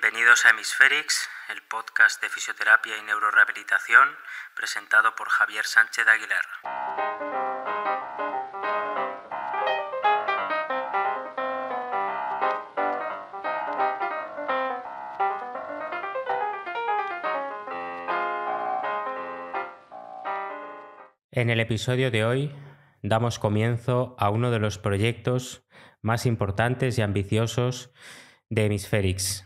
Bienvenidos a Hemisférix, el podcast de fisioterapia y neurorehabilitación presentado por Javier Sánchez Aguilar. En el episodio de hoy damos comienzo a uno de los proyectos más importantes y ambiciosos de Hemisférix,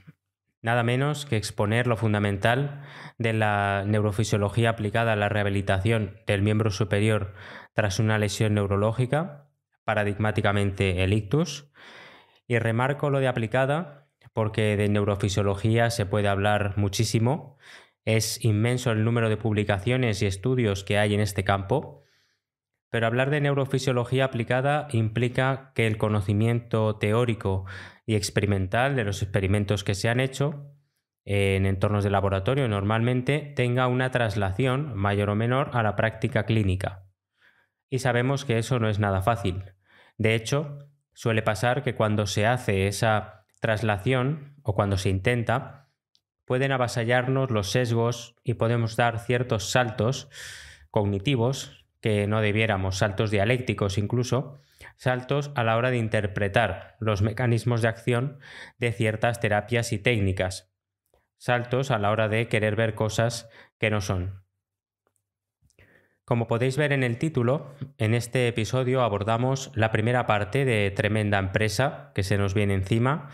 nada menos que exponer lo fundamental de la neurofisiología aplicada a la rehabilitación del miembro superior tras una lesión neurológica, paradigmáticamente el ictus. Y remarco lo de aplicada porque de neurofisiología se puede hablar muchísimo. Es inmenso el número de publicaciones y estudios que hay en este campo pero hablar de neurofisiología aplicada implica que el conocimiento teórico y experimental de los experimentos que se han hecho en entornos de laboratorio normalmente tenga una traslación mayor o menor a la práctica clínica. Y sabemos que eso no es nada fácil. De hecho, suele pasar que cuando se hace esa traslación o cuando se intenta, pueden avasallarnos los sesgos y podemos dar ciertos saltos cognitivos que no debiéramos, saltos dialécticos incluso, saltos a la hora de interpretar los mecanismos de acción de ciertas terapias y técnicas, saltos a la hora de querer ver cosas que no son. Como podéis ver en el título, en este episodio abordamos la primera parte de Tremenda Empresa que se nos viene encima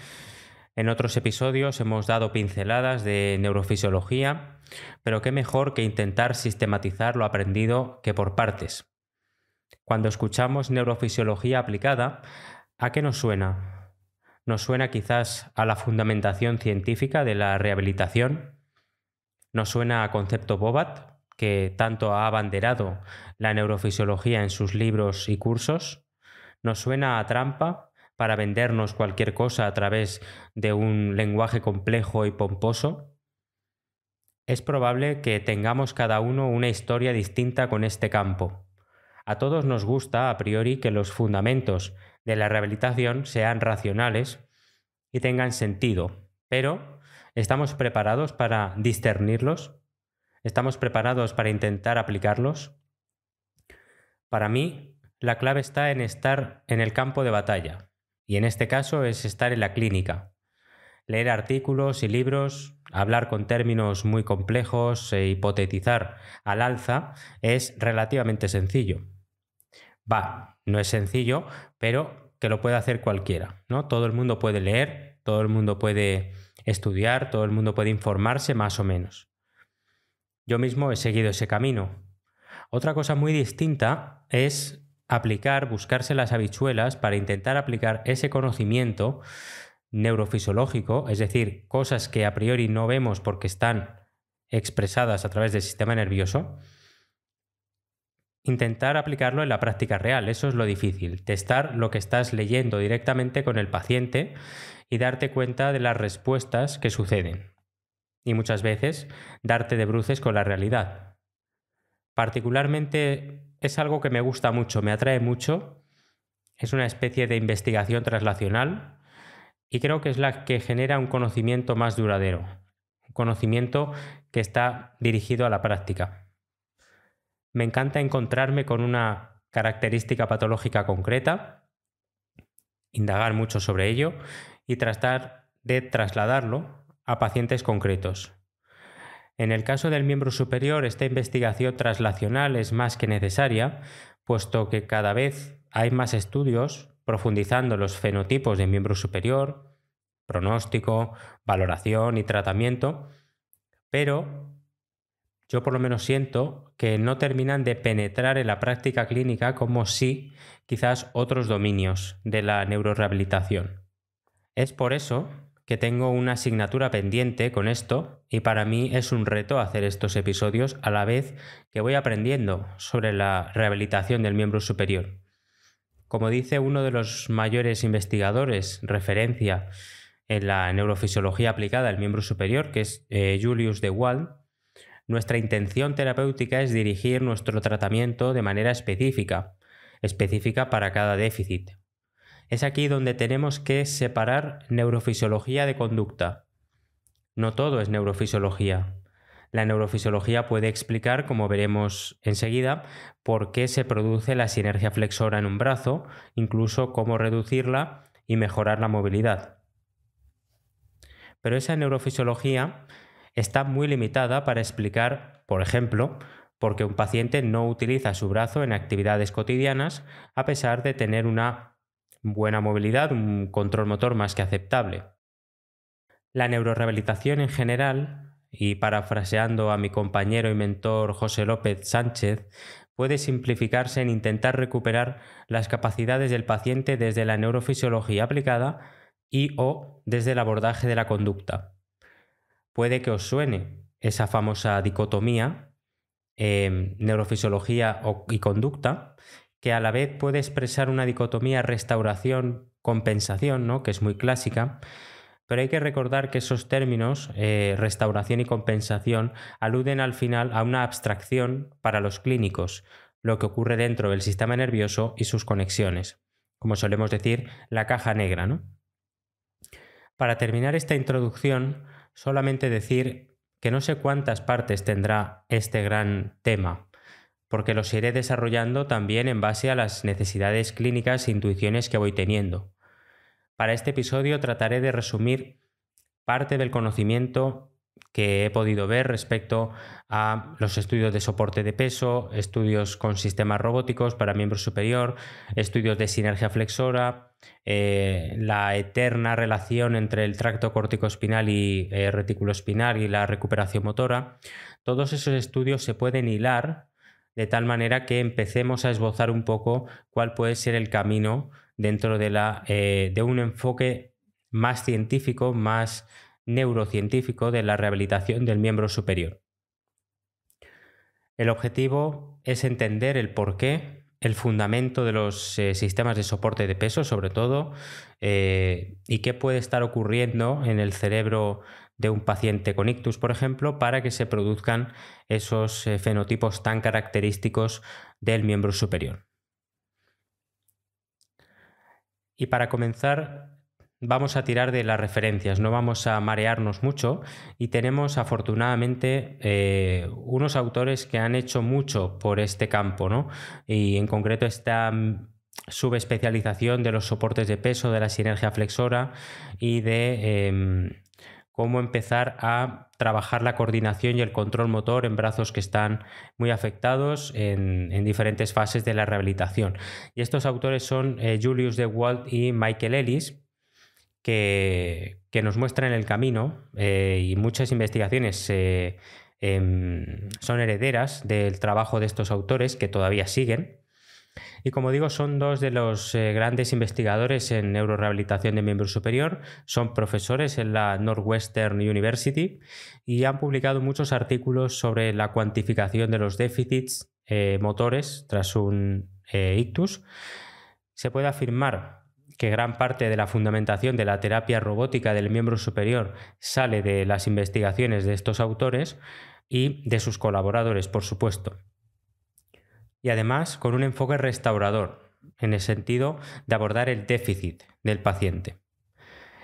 en otros episodios hemos dado pinceladas de neurofisiología, pero qué mejor que intentar sistematizar lo aprendido que por partes. Cuando escuchamos neurofisiología aplicada, ¿a qué nos suena? ¿Nos suena quizás a la fundamentación científica de la rehabilitación? ¿Nos suena a concepto Bobat, que tanto ha abanderado la neurofisiología en sus libros y cursos? ¿Nos suena a trampa para vendernos cualquier cosa a través de un lenguaje complejo y pomposo, es probable que tengamos cada uno una historia distinta con este campo. A todos nos gusta a priori que los fundamentos de la rehabilitación sean racionales y tengan sentido, pero ¿estamos preparados para discernirlos? ¿Estamos preparados para intentar aplicarlos? Para mí, la clave está en estar en el campo de batalla, y en este caso es estar en la clínica, leer artículos y libros, hablar con términos muy complejos e hipotetizar al alza es relativamente sencillo. Va, no es sencillo, pero que lo puede hacer cualquiera, ¿no? Todo el mundo puede leer, todo el mundo puede estudiar, todo el mundo puede informarse más o menos. Yo mismo he seguido ese camino. Otra cosa muy distinta es aplicar, buscarse las habichuelas para intentar aplicar ese conocimiento neurofisiológico, es decir, cosas que a priori no vemos porque están expresadas a través del sistema nervioso, intentar aplicarlo en la práctica real, eso es lo difícil, testar lo que estás leyendo directamente con el paciente y darte cuenta de las respuestas que suceden. Y muchas veces darte de bruces con la realidad. Particularmente es algo que me gusta mucho, me atrae mucho. Es una especie de investigación traslacional y creo que es la que genera un conocimiento más duradero, un conocimiento que está dirigido a la práctica. Me encanta encontrarme con una característica patológica concreta, indagar mucho sobre ello y tratar de trasladarlo a pacientes concretos. En el caso del miembro superior, esta investigación traslacional es más que necesaria, puesto que cada vez hay más estudios profundizando los fenotipos de miembro superior, pronóstico, valoración y tratamiento, pero yo por lo menos siento que no terminan de penetrar en la práctica clínica como si quizás otros dominios de la neurorehabilitación. Es por eso que tengo una asignatura pendiente con esto y para mí es un reto hacer estos episodios a la vez que voy aprendiendo sobre la rehabilitación del miembro superior. Como dice uno de los mayores investigadores, referencia en la neurofisiología aplicada al miembro superior, que es eh, Julius de Wald, nuestra intención terapéutica es dirigir nuestro tratamiento de manera específica, específica para cada déficit, es aquí donde tenemos que separar neurofisiología de conducta. No todo es neurofisiología. La neurofisiología puede explicar, como veremos enseguida, por qué se produce la sinergia flexora en un brazo, incluso cómo reducirla y mejorar la movilidad. Pero esa neurofisiología está muy limitada para explicar, por ejemplo, por qué un paciente no utiliza su brazo en actividades cotidianas a pesar de tener una buena movilidad, un control motor más que aceptable. La neurorehabilitación en general, y parafraseando a mi compañero y mentor José López Sánchez, puede simplificarse en intentar recuperar las capacidades del paciente desde la neurofisiología aplicada y o desde el abordaje de la conducta. Puede que os suene esa famosa dicotomía em, neurofisiología y conducta, que a la vez puede expresar una dicotomía restauración-compensación, ¿no? que es muy clásica, pero hay que recordar que esos términos, eh, restauración y compensación, aluden al final a una abstracción para los clínicos, lo que ocurre dentro del sistema nervioso y sus conexiones, como solemos decir, la caja negra. ¿no? Para terminar esta introducción, solamente decir que no sé cuántas partes tendrá este gran tema, porque los iré desarrollando también en base a las necesidades clínicas e intuiciones que voy teniendo. Para este episodio trataré de resumir parte del conocimiento que he podido ver respecto a los estudios de soporte de peso, estudios con sistemas robóticos para miembro superior, estudios de sinergia flexora, eh, la eterna relación entre el tracto córtico espinal y eh, retículo espinal y la recuperación motora. Todos esos estudios se pueden hilar de tal manera que empecemos a esbozar un poco cuál puede ser el camino dentro de, la, eh, de un enfoque más científico, más neurocientífico de la rehabilitación del miembro superior. El objetivo es entender el porqué, el fundamento de los eh, sistemas de soporte de peso sobre todo, eh, y qué puede estar ocurriendo en el cerebro de un paciente con ictus, por ejemplo, para que se produzcan esos eh, fenotipos tan característicos del miembro superior. Y para comenzar, vamos a tirar de las referencias, no vamos a marearnos mucho y tenemos afortunadamente eh, unos autores que han hecho mucho por este campo, Y en concreto esta subespecialización de los soportes de peso, de la sinergia flexora y de... Em, cómo empezar a trabajar la coordinación y el control motor en brazos que están muy afectados en, diferentes fases de la rehabilitación. Y estos autores son eh, Julius De Walt y Michael Ellis, que, nos muestran el camino eh, y muchas investigaciones eh, em, son herederas del trabajo de estos autores que todavía siguen y como digo, son dos de los eh, grandes investigadores en neurorehabilitación de miembro superior, son profesores en la Northwestern University y han publicado muchos artículos sobre la cuantificación de los déficits eh, motores tras un eh, ictus. Se puede afirmar que gran parte de la fundamentación de la terapia robótica del miembro superior sale de las investigaciones de estos autores y de sus colaboradores, por supuesto y además con un enfoque restaurador, en el sentido de abordar el déficit del paciente.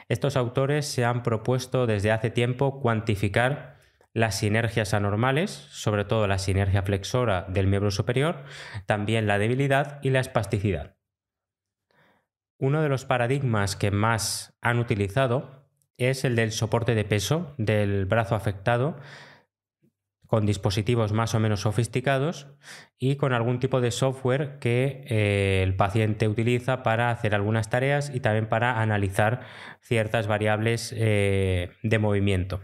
Estos autores se han propuesto desde hace tiempo cuantificar las sinergias anormales, sobre todo la sinergia flexora del miembro superior, también la debilidad y la espasticidad. Uno de los paradigmas que más han utilizado es el del soporte de peso del brazo afectado con dispositivos más o menos sofisticados y con algún tipo de software que eh, el paciente utiliza para hacer algunas tareas y también para analizar ciertas variables eh, de movimiento.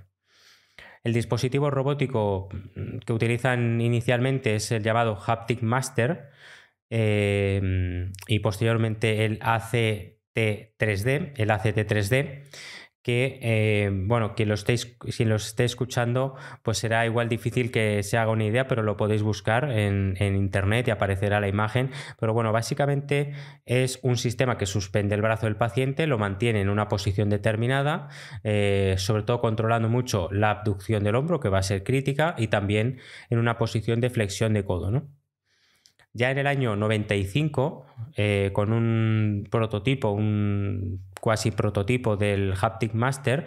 El dispositivo robótico que utilizan inicialmente es el llamado Haptic Master em, y posteriormente el ACT3D, el ACT3D que, eh, bueno, quien lo estéis, si lo esté escuchando, pues será igual difícil que se haga una idea, pero lo podéis buscar en, internet y aparecerá la imagen. Pero bueno, básicamente es un sistema que suspende el brazo del paciente, lo mantiene en una posición determinada, eh, sobre todo controlando mucho la abducción del hombro, que va a ser crítica, y también en una posición de flexión de codo, ¿no? ya en el año 95, eh, con un prototipo, un cuasi prototipo del Haptic Master,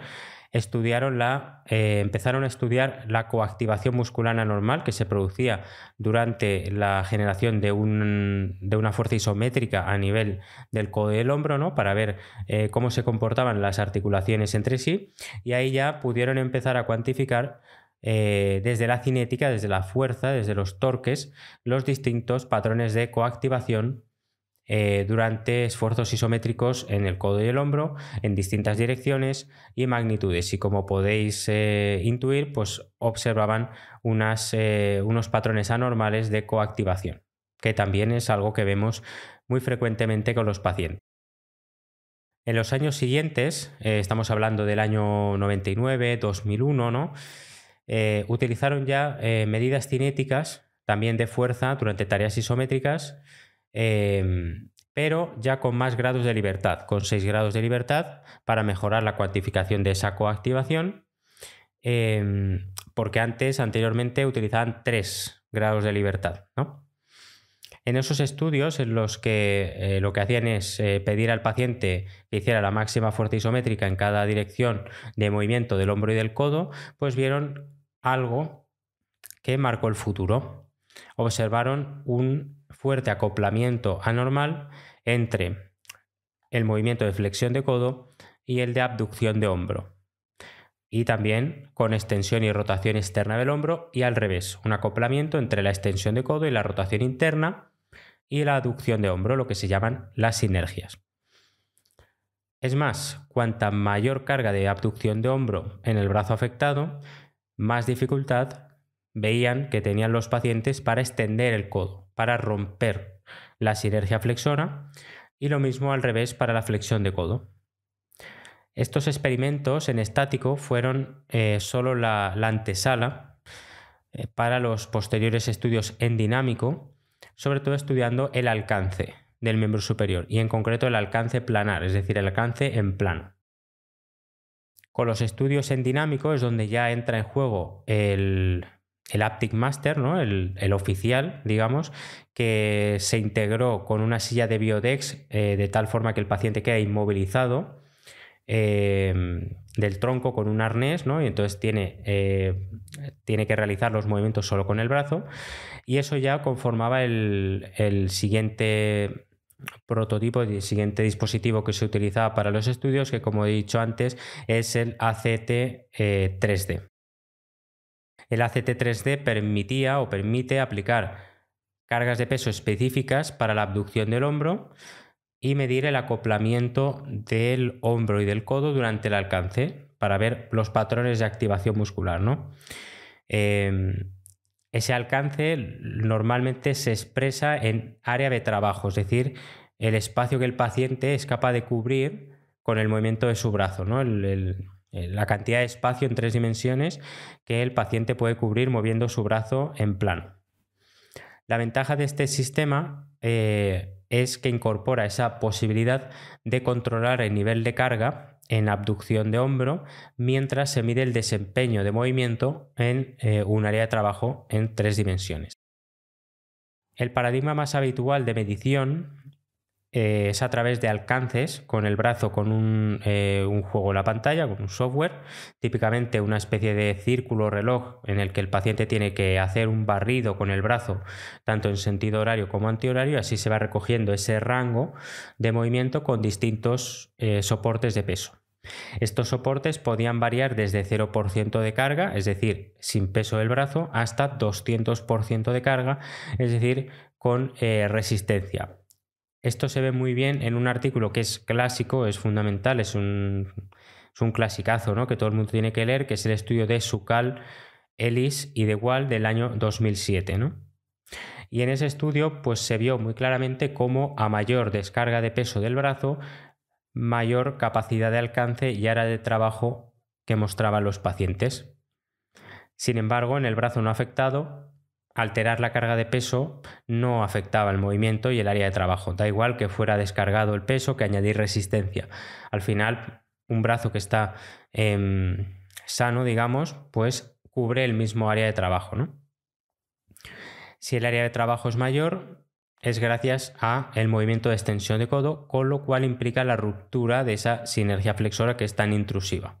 eh, empezaron a estudiar la coactivación muscular normal que se producía durante la generación de, una fuerza isométrica a nivel del codo del hombro, ¿no? para ver eh, cómo se comportaban las articulaciones entre sí, y ahí ya pudieron empezar a cuantificar eh, desde la cinética, desde la fuerza, desde los torques, los distintos patrones de coactivación eh, durante esfuerzos isométricos en el codo y el hombro, en distintas direcciones y magnitudes. Y como podéis eh, intuir, pues observaban unas, unos patrones anormales de coactivación, que también es algo que vemos muy frecuentemente con los pacientes. En los años siguientes, estamos hablando del año 99, 2001, ¿no? Eh, utilizaron ya eh, medidas cinéticas, también de fuerza, durante tareas isométricas, em, pero ya con más grados de libertad, con 6 grados de libertad, para mejorar la cuantificación de esa coactivación, em, porque antes, anteriormente, utilizaban 3 grados de libertad. En esos estudios en los que eh, lo que hacían es pedir al paciente que hiciera la máxima fuerza isométrica en cada dirección de movimiento del hombro y del codo, pues vieron algo que marcó el futuro. Observaron un fuerte acoplamiento anormal entre el movimiento de flexión de codo y el de abducción de hombro. Y también con extensión y rotación externa del hombro y al revés, un acoplamiento entre la extensión de codo y la rotación interna y la abducción de hombro, lo que se llaman las sinergias. Es más, cuanta mayor carga de abducción de hombro en el brazo afectado, más dificultad veían que tenían los pacientes para extender el codo, para romper la sinergia flexora y lo mismo al revés para la flexión de codo. Estos experimentos en estático fueron eh, solo la, antesala eh, para los posteriores estudios en dinámico, sobre todo estudiando el alcance del miembro superior y en concreto el alcance planar, es decir, el alcance en plano. Con los estudios en dinámico es donde ya entra en juego el, el Aptic Master, ¿no? el, oficial, digamos, que se integró con una silla de Biodex eh, de tal forma que el paciente queda inmovilizado em, del tronco con un arnés, ¿no? y entonces tiene, eh, tiene, que realizar los movimientos solo con el brazo, y eso ya conformaba el, el siguiente prototipo del siguiente dispositivo que se utilizaba para los estudios, que como he dicho antes es el ACT3D. Eh, el ACT3D permitía o permite aplicar cargas de peso específicas para la abducción del hombro y medir el acoplamiento del hombro y del codo durante el alcance para ver los patrones de activación muscular. ¿no? Em, ese alcance normalmente se expresa en área de trabajo, es decir, el espacio que el paciente es capaz de cubrir con el movimiento de su brazo, ¿no? la cantidad de espacio en tres dimensiones que el paciente puede cubrir moviendo su brazo en plano. La ventaja de este sistema eh, es que incorpora esa posibilidad de controlar el nivel de carga en abducción de hombro, mientras se mide el desempeño de movimiento en eh, un área de trabajo en tres dimensiones. El paradigma más habitual de medición eh, es a través de alcances con el brazo, con eh, un, juego en la pantalla, con un software, típicamente una especie de círculo reloj en el que el paciente tiene que hacer un barrido con el brazo, tanto en sentido horario como antihorario, así se va recogiendo ese rango de movimiento con distintos soportes de peso. Estos soportes podían variar desde 0% de carga, es decir, sin peso del brazo, hasta 200% de carga, es decir, con eh, resistencia. Esto se ve muy bien en un artículo que es clásico, es fundamental, es un, clasicazo ¿no? que todo el mundo tiene que leer, que es el estudio de Sukal, Ellis y de Wall del año 2007. Y en ese estudio pues, se vio muy claramente cómo a mayor descarga de peso del brazo, mayor capacidad de alcance y área de trabajo que mostraban los pacientes. Sin embargo, en el brazo no afectado, alterar la carga de peso no afectaba el movimiento y el área de trabajo. Da igual que fuera descargado el peso que añadir resistencia. Al final, un brazo que está em, sano, digamos, pues cubre el mismo área de trabajo. ¿no? Si el área de trabajo es mayor, es gracias a el movimiento de extensión de codo, con lo cual implica la ruptura de esa sinergia flexora que es tan intrusiva.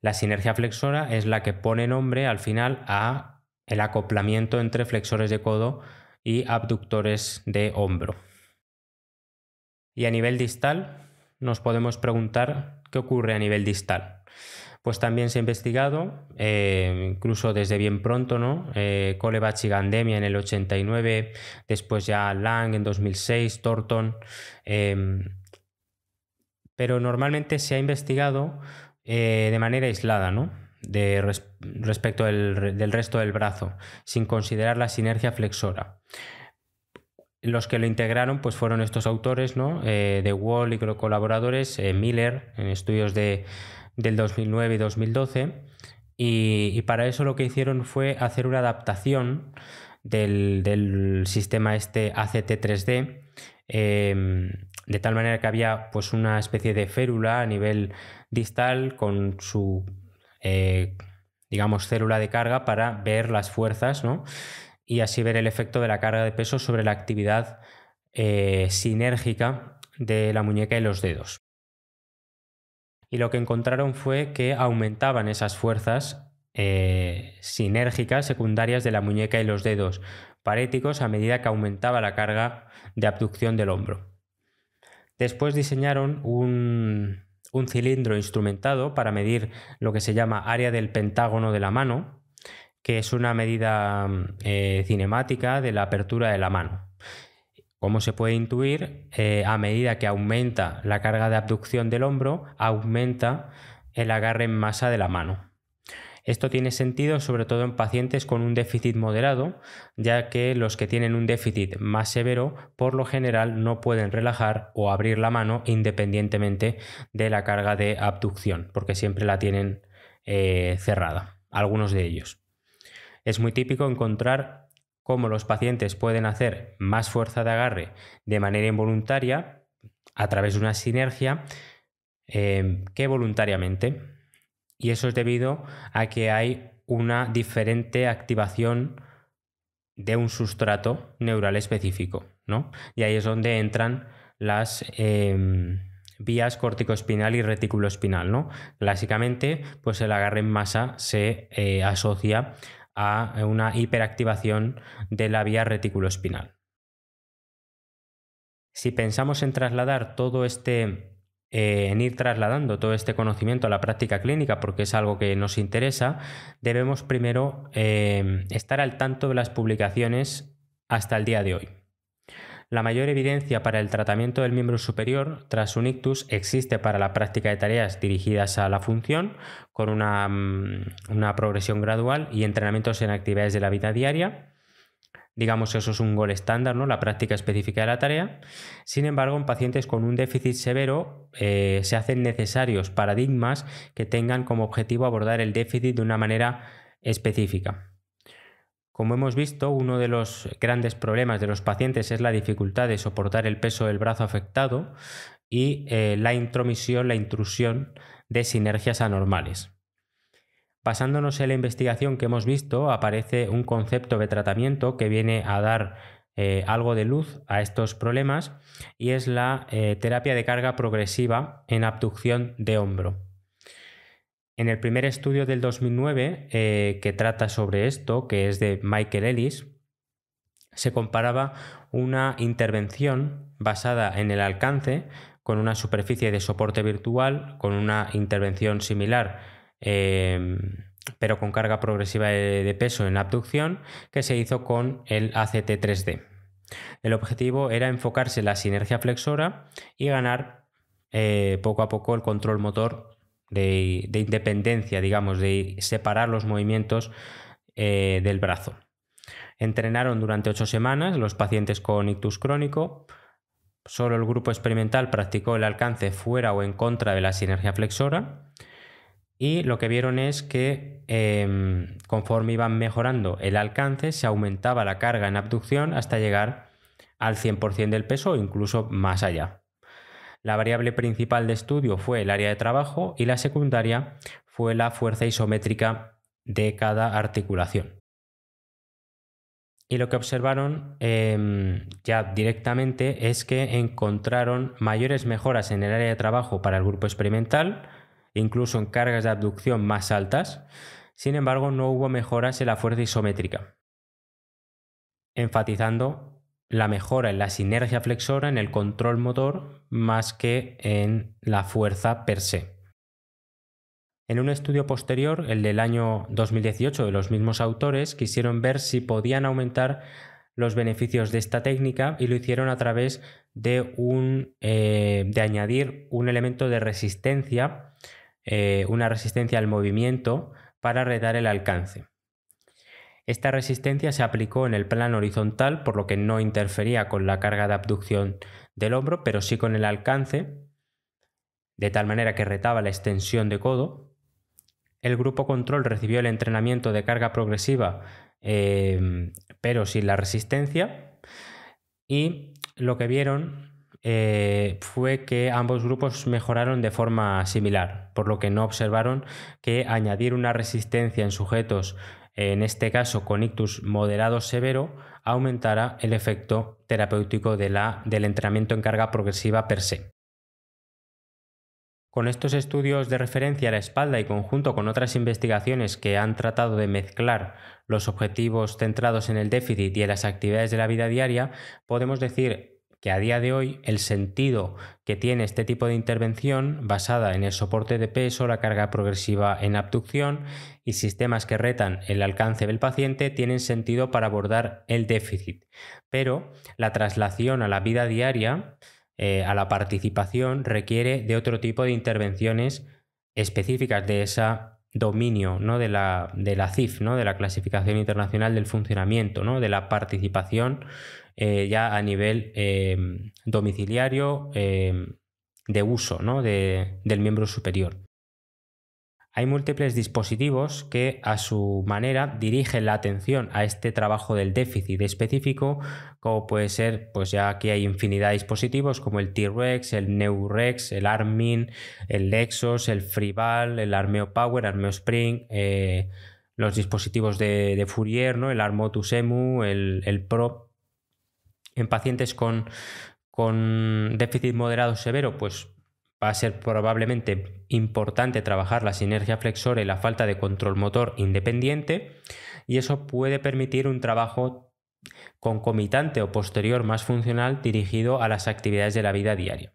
La sinergia flexora es la que pone nombre al final a el acoplamiento entre flexores de codo y abductores de hombro. Y a nivel distal nos podemos preguntar qué ocurre a nivel distal pues también se ha investigado, eh, incluso desde bien pronto, ¿no? Eh, y Gandemia en el 89, después ya Lang en 2006, Thornton. Em, pero normalmente se ha investigado eh, de manera aislada, ¿no? De respecto del, resto del brazo, sin considerar la sinergia flexora los que lo integraron pues fueron estos autores ¿no? Eh, de Wall y colaboradores, Miller, en estudios de, del 2009 y 2012. Y, para eso lo que hicieron fue hacer una adaptación del, sistema este ACT3D, em, de tal manera que había pues una especie de férula a nivel distal con su, eh, digamos, célula de carga para ver las fuerzas, Y así ver el efecto de la carga de peso sobre la actividad eh, sinérgica de la muñeca y los dedos. Y lo que encontraron fue que aumentaban esas fuerzas eh, sinérgicas secundarias de la muñeca y los dedos paréticos a medida que aumentaba la carga de abducción del hombro. Después diseñaron un, cilindro instrumentado para medir lo que se llama área del pentágono de la mano, que es una medida mm, eh, cinemática de la apertura de la mano. Como se puede intuir, eh, a medida que aumenta la carga de abducción del hombro, aumenta el agarre en masa de la mano. Esto tiene sentido sobre todo en pacientes con un déficit moderado, ya que los que tienen un déficit más severo por lo general no pueden relajar o abrir la mano independientemente de la carga de abducción, porque siempre la tienen eh, cerrada, algunos de ellos. Es muy típico encontrar cómo los pacientes pueden hacer más fuerza de agarre de manera involuntaria a través de una sinergia em, que voluntariamente. Y eso es debido a que hay una diferente activación de un sustrato neural específico, ¿no? Y ahí es donde entran las em, vías vías espinal y retículo ¿no? Clásicamente, pues el agarre en masa se eh, asocia a una hiperactivación de la vía retículo-espinal. Si pensamos en trasladar todo este eh, en ir trasladando todo este conocimiento a la práctica clínica, porque es algo que nos interesa, debemos primero eh, estar al tanto de las publicaciones hasta el día de hoy. La mayor evidencia para el tratamiento del miembro superior tras un ictus existe para la práctica de tareas dirigidas a la función, con una, mm, progresión gradual y entrenamientos en actividades de la vida diaria digamos que eso es un gol estándar, ¿no? la práctica específica de la tarea. Sin embargo, en pacientes con un déficit severo eh, se hacen necesarios paradigmas que tengan como objetivo abordar el déficit de una manera específica. Como hemos visto, uno de los grandes problemas de los pacientes es la dificultad de soportar el peso del brazo afectado y eh, la intromisión, la intrusión de sinergias anormales. Basándonos en la investigación que hemos visto, aparece un concepto de tratamiento que viene a dar eh, algo de luz a estos problemas y es la eh, terapia de carga progresiva en abducción de hombro. En el primer estudio del 2009 eh, que trata sobre esto, que es de Michael Ellis, se comparaba una intervención basada en el alcance con una superficie de soporte virtual, con una intervención similar, eh, pero con carga progresiva de peso en la abducción, que se hizo con el ACT3D. El objetivo era enfocarse en la sinergia flexora y ganar eh, poco a poco el control motor de, independencia, digamos, de separar los movimientos eh, del brazo. Entrenaron durante ocho semanas los pacientes con ictus crónico. Solo el grupo experimental practicó el alcance fuera o en contra de la sinergia flexora. Y lo que vieron es que em, conforme iban mejorando el alcance, se aumentaba la carga en abducción hasta llegar al 100% del peso o incluso más allá. La variable principal de estudio fue el área de trabajo y la secundaria fue la fuerza isométrica de cada articulación. Y lo que observaron em, ya directamente es que encontraron mayores mejoras en el área de trabajo para el grupo experimental, incluso en cargas de abducción más altas. Sin embargo, no hubo mejoras en la fuerza isométrica, enfatizando la mejora en la sinergia flexora, en el control motor, más que en la fuerza per se. En un estudio posterior, el del año 2018 de los mismos autores, quisieron ver si podían aumentar los beneficios de esta técnica y lo hicieron a través de, eh, añadir un elemento de resistencia, eh, una resistencia al movimiento para redar el alcance. Esta resistencia se aplicó en el plano horizontal, por lo que no interfería con la carga de abducción del hombro, pero sí con el alcance, de tal manera que retaba la extensión de codo. El grupo control recibió el entrenamiento de carga progresiva, em, pero sin la resistencia. Y lo que vieron eh, fue que ambos grupos mejoraron de forma similar, por lo que no observaron que añadir una resistencia en sujetos en este caso con ictus moderado severo, aumentará el efecto terapéutico de la, del entrenamiento en carga progresiva per se. Con estos estudios de referencia a la espalda y conjunto con otras investigaciones que han tratado de mezclar los objetivos centrados en el déficit y en las actividades de la vida diaria, podemos decir que a día de hoy el sentido que tiene este tipo de intervención basada en el soporte de peso, la carga progresiva en abducción y sistemas que retan el alcance del paciente tienen sentido para abordar el déficit, pero la traslación a la vida diaria, eh, a la participación, requiere de otro tipo de intervenciones específicas de esa dominio ¿no? de, la, CIF, ¿no? de la Clasificación Internacional del Funcionamiento, ¿no? de la participación eh, ya a nivel eh, domiciliario eh, de uso ¿no? de, del miembro superior. Hay múltiples dispositivos que a su manera dirigen la atención a este trabajo del déficit específico, como puede ser, pues ya aquí hay infinidad de dispositivos como el T-Rex, el Neurex, el Armin, el Lexos, el Fribal, el Armeo Power, Armeo Spring, eh, los dispositivos de, Fourier, ¿no? el Armotus EMU, el, Pro. En pacientes con, con déficit moderado severo, pues va a ser probablemente importante trabajar la sinergia flexora y la falta de control motor independiente y eso puede permitir un trabajo concomitante o posterior más funcional dirigido a las actividades de la vida diaria.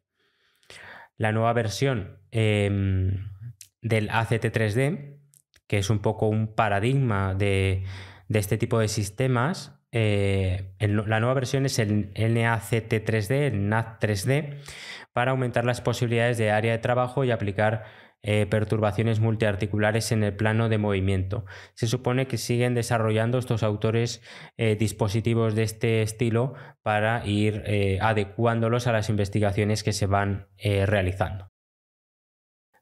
La nueva versión em, del ACT3D, que es un poco un paradigma de este tipo de sistemas, eh, la nueva versión es el NACT3D, el NAT3D, para aumentar las posibilidades de área de trabajo y aplicar eh, perturbaciones multiarticulares en el plano de movimiento. Se supone que siguen desarrollando estos autores eh, dispositivos de este estilo para ir adecuándolos a las investigaciones que se van realizando.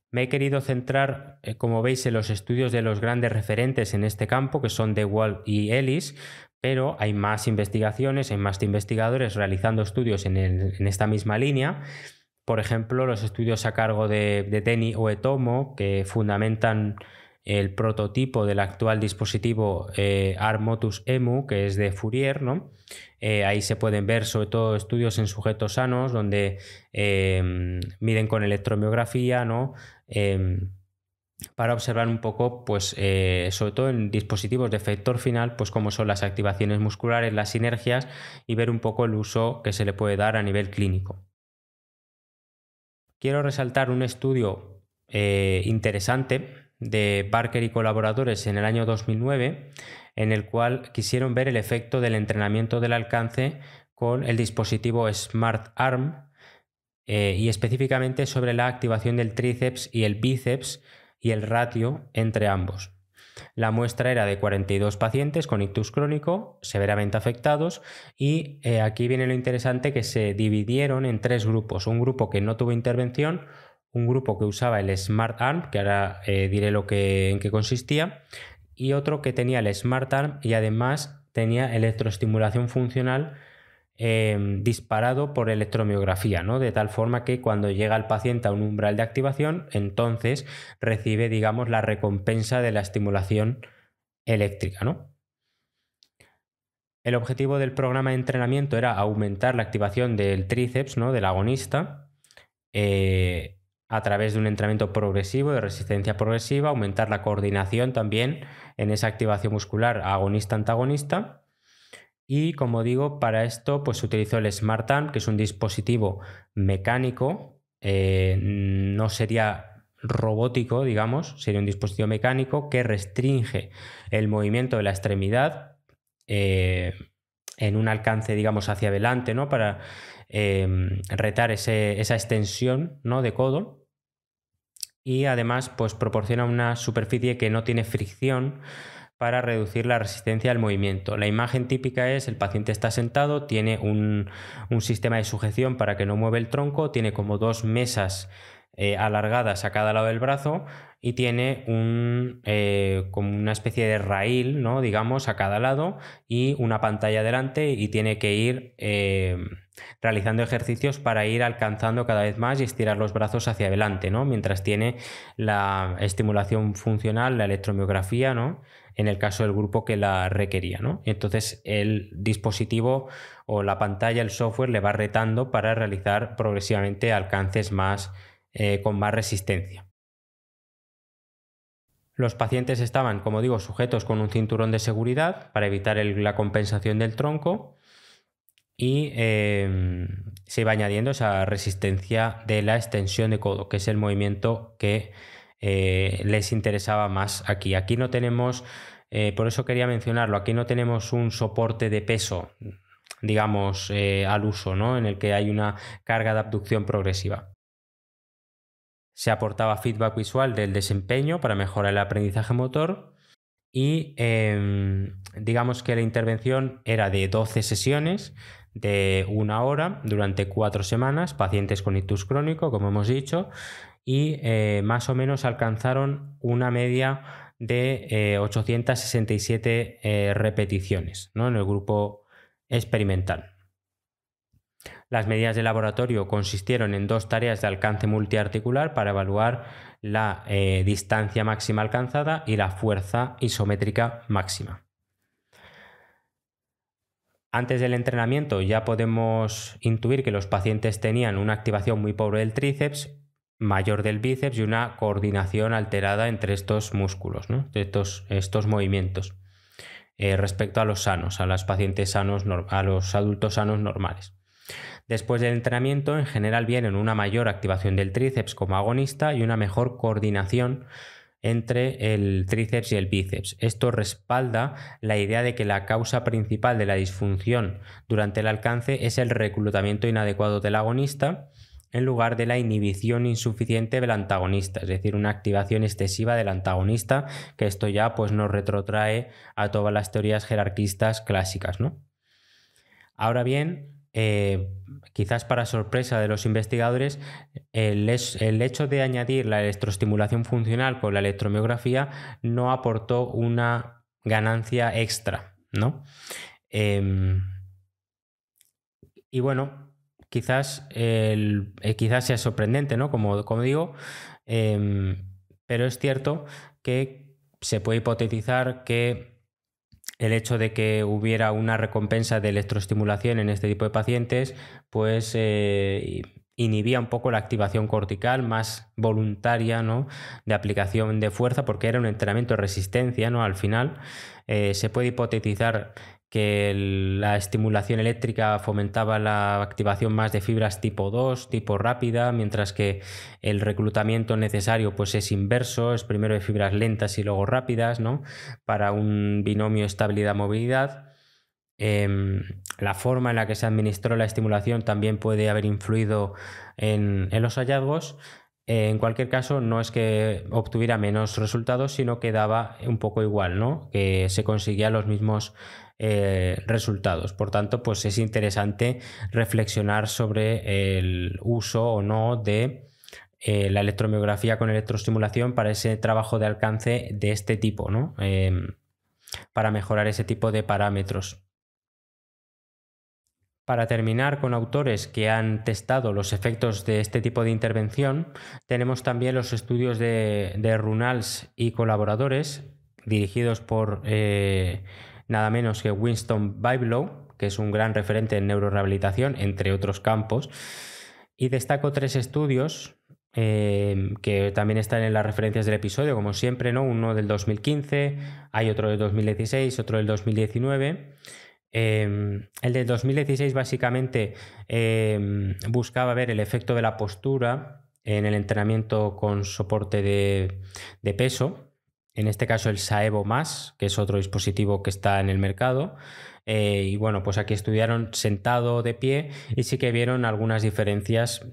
Me he querido centrar, como veis, en los estudios de los grandes referentes en este campo, que son De y Ellis, pero hay más investigaciones, hay más investigadores realizando estudios en, esta misma línea. Por ejemplo, los estudios a cargo de, de Teni o Etomo, que fundamentan el prototipo del actual dispositivo eh, Armotus EMU, que es de Fourier, ¿no? Eh, ahí se pueden ver sobre todo estudios en sujetos sanos donde eh, miden con electromiografía, ¿no? para observar un poco, pues, eh, sobre todo en dispositivos de efector final, pues cómo son las activaciones musculares, las sinergias y ver un poco el uso que se le puede dar a nivel clínico. Quiero resaltar un estudio eh, interesante de Parker y colaboradores en el año 2009, en el cual quisieron ver el efecto del entrenamiento del alcance con el dispositivo Smart Arm eh, y específicamente sobre la activación del tríceps y el bíceps y el ratio entre ambos. La muestra era de 42 pacientes con ictus crónico, severamente afectados, y eh, aquí viene lo interesante que se dividieron en tres grupos. Un grupo que no tuvo intervención, un grupo que usaba el Smart Arm, que ahora eh, diré lo que, en qué consistía, y otro que tenía el Smart Arm y además tenía electroestimulación funcional Em, disparado por electromiografía, ¿no? De tal forma que cuando llega el paciente a un umbral de activación, entonces recibe, digamos, la recompensa de la estimulación eléctrica, ¿no? El objetivo del programa de entrenamiento era aumentar la activación del tríceps, ¿no? Del agonista. Eh, a través de un entrenamiento progresivo, de resistencia progresiva, aumentar la coordinación también en esa activación muscular agonista-antagonista y como digo, para esto pues utilizo el Smart que es un dispositivo mecánico, eh, no sería robótico, digamos, sería un dispositivo mecánico que restringe el movimiento de la extremidad eh, en un alcance, digamos, hacia adelante, ¿no? Para eh, retar esa extensión ¿no? de codo. Y además, pues proporciona una superficie que no tiene fricción para reducir la resistencia al movimiento. La imagen típica es el paciente está sentado, tiene un, sistema de sujeción para que no mueva el tronco, tiene como dos mesas eh, alargadas a cada lado del brazo y tiene un, eh, como una especie de raíl, ¿no? digamos, a cada lado y una pantalla delante y tiene que ir eh, realizando ejercicios para ir alcanzando cada vez más y estirar los brazos hacia adelante, ¿no? mientras tiene la estimulación funcional, la electromiografía, ¿no? en el caso del grupo que la requería. Entonces el dispositivo o la pantalla, el software, le va retando para realizar progresivamente alcances eh, con más resistencia. Los pacientes estaban, como digo, sujetos con un cinturón de seguridad para evitar la compensación del tronco y em, se iba añadiendo esa resistencia de la extensión de codo, que es el movimiento que eh, les interesaba más aquí. Aquí no tenemos, eh, por eso quería mencionarlo, aquí no tenemos un soporte de peso, digamos, eh, al uso, ¿no? En el que hay una carga de abducción progresiva. Se aportaba feedback visual del desempeño para mejorar el aprendizaje motor y em, digamos que la intervención era de 12 sesiones de una hora durante cuatro semanas, pacientes con ictus crónico, como hemos dicho, y eh, más o menos alcanzaron una media de 867 eh, eh, repeticiones ¿no? en el grupo experimental. Las medidas de laboratorio consistieron en dos tareas de alcance multiarticular para evaluar la distancia máxima alcanzada y la fuerza isométrica máxima. Antes del entrenamiento ya podemos intuir que los pacientes tenían una activación muy pobre del tríceps mayor del bíceps y una coordinación alterada entre estos músculos, ¿no? estos, estos, movimientos, eh, respecto a los sanos, a los pacientes sanos, a los adultos sanos normales. Después del entrenamiento, en general vienen una mayor activación del tríceps como agonista y una mejor coordinación entre el tríceps y el bíceps. Esto respalda la idea de que la causa principal de la disfunción durante el alcance es el reclutamiento inadecuado del agonista en lugar de la inhibición insuficiente del antagonista, es decir, una activación excesiva del antagonista, que esto ya pues nos retrotrae a todas las teorías jerarquistas clásicas, ¿no? Ahora bien, eh, quizás para sorpresa de los investigadores, el, hecho de añadir la electroestimulación funcional con la electromiografía no aportó una ganancia extra, ¿no? Em, y bueno, quizás, el, eh, quizás sea sorprendente, ¿no? Como, como digo, em, pero es cierto que se puede hipotetizar que el hecho de que hubiera una recompensa de electroestimulación en este tipo de pacientes, pues eh, inhibía un poco la activación cortical más voluntaria ¿no? de aplicación de fuerza, porque era un entrenamiento de resistencia ¿no? al final. Eh, se puede hipotetizar que la estimulación eléctrica fomentaba la activación más de fibras tipo 2, tipo rápida, mientras que el reclutamiento necesario pues es inverso, es primero de fibras lentas y luego rápidas, ¿no? Para un binomio estabilidad-movilidad. Em, la forma en la que se administró la estimulación también puede haber influido en, los hallazgos. Eh, en cualquier caso, no es que obtuviera menos resultados, sino que daba un poco igual, ¿no? Que se conseguían los mismos eh, resultados. Por tanto, pues es interesante reflexionar sobre el uso o no de eh, la electromiografía con electroestimulación para ese trabajo de alcance de este tipo, ¿no? Em, para mejorar ese tipo de parámetros. Para terminar con autores que han testado los efectos de este tipo de intervención, tenemos también los estudios de, Runals y colaboradores, dirigidos por eh, nada menos que Winston Byblow, que es un gran referente en neurorehabilitación, entre otros campos. Y destaco tres estudios eh, que también están en las referencias del episodio, como siempre, ¿no? Uno del 2015, hay otro del 2016, otro del 2019. Em, el del 2016 básicamente em, buscaba ver el efecto de la postura en el entrenamiento con soporte de peso, en este caso el Saebo, Más, que es otro dispositivo que está en el mercado. Eh, y bueno, pues aquí estudiaron sentado de pie y sí que vieron algunas diferencias,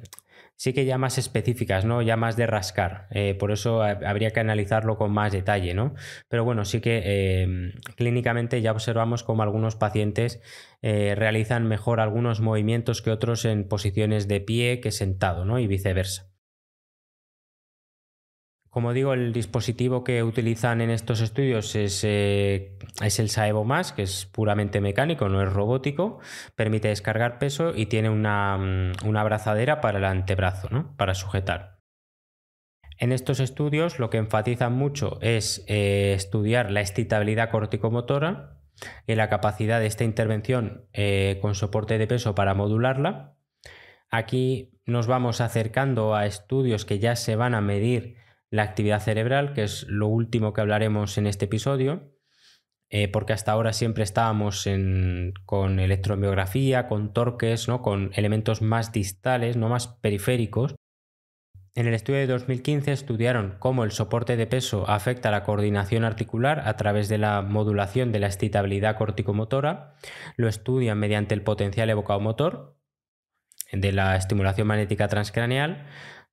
sí que ya más específicas, ¿no? Ya más de rascar. Eh, por eso habría que analizarlo con más detalle, ¿no? Pero bueno, sí que em, clínicamente ya observamos cómo algunos pacientes eh, realizan mejor algunos movimientos que otros en posiciones de pie que sentado, ¿no? Y viceversa. Como digo, el dispositivo que utilizan en estos estudios es, eh, el Saevo Más, que es puramente mecánico, no es robótico, permite descargar peso y tiene una, mm, abrazadera para el antebrazo, para sujetar. En estos estudios lo que enfatizan mucho es eh, estudiar la excitabilidad corticomotora y la capacidad de esta intervención eh, con soporte de peso para modularla. Aquí nos vamos acercando a estudios que ya se van a medir la actividad cerebral, que es lo último que hablaremos en este episodio, eh, porque hasta ahora siempre estábamos con electromiografía, con torques, ¿no? con elementos más distales, no más periféricos. En el estudio de 2015 estudiaron cómo el soporte de peso afecta la coordinación articular a través de la modulación de la excitabilidad corticomotora. Lo estudian mediante el potencial evocado motor de la estimulación magnética transcraneal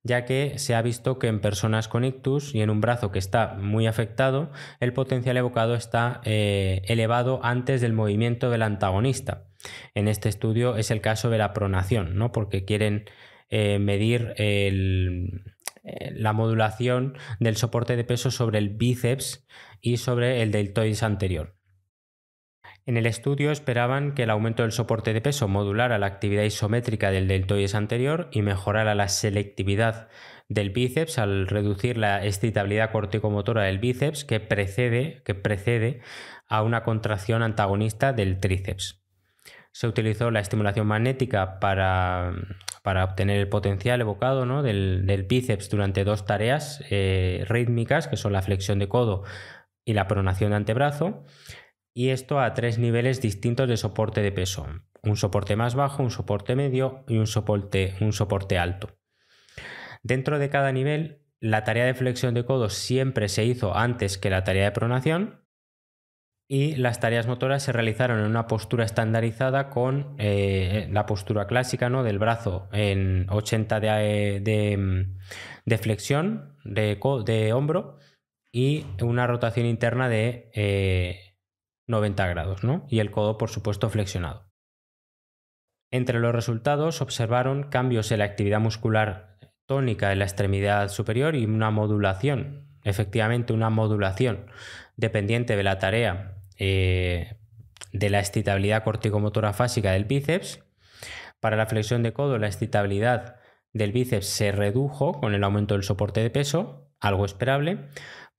ya que se ha visto que en personas con ictus y en un brazo que está muy afectado, el potencial evocado está eh, elevado antes del movimiento del antagonista. En este estudio es el caso de la pronación, ¿no? porque quieren eh, medir eh, la modulación del soporte de peso sobre el bíceps y sobre el deltoides anterior. En el estudio esperaban que el aumento del soporte de peso modulara la actividad isométrica del deltoides anterior y mejorara la selectividad del bíceps al reducir la excitabilidad corticomotora del bíceps que precede, que precede a una contracción antagonista del tríceps. Se utilizó la estimulación magnética para, obtener el potencial evocado ¿no? del, bíceps durante dos tareas eh, rítmicas, que son la flexión de codo y la pronación de antebrazo y esto a tres niveles distintos de soporte de peso. Un soporte más bajo, un soporte medio y un soporte, un soporte alto. Dentro de cada nivel, la tarea de flexión de codos siempre se hizo antes que la tarea de pronación y las tareas motoras se realizaron en una postura estandarizada con eh, la postura clásica ¿no? del brazo en 80 eh, mm, de, flexión de, hombro y una rotación interna de... Eh, 90 grados, ¿no? y el codo por supuesto flexionado. Entre los resultados observaron cambios en la actividad muscular tónica en la extremidad superior y una modulación, efectivamente una modulación dependiente de la tarea eh, de la excitabilidad corticomotora fásica del bíceps. Para la flexión de codo la excitabilidad del bíceps se redujo con el aumento del soporte de peso, algo esperable,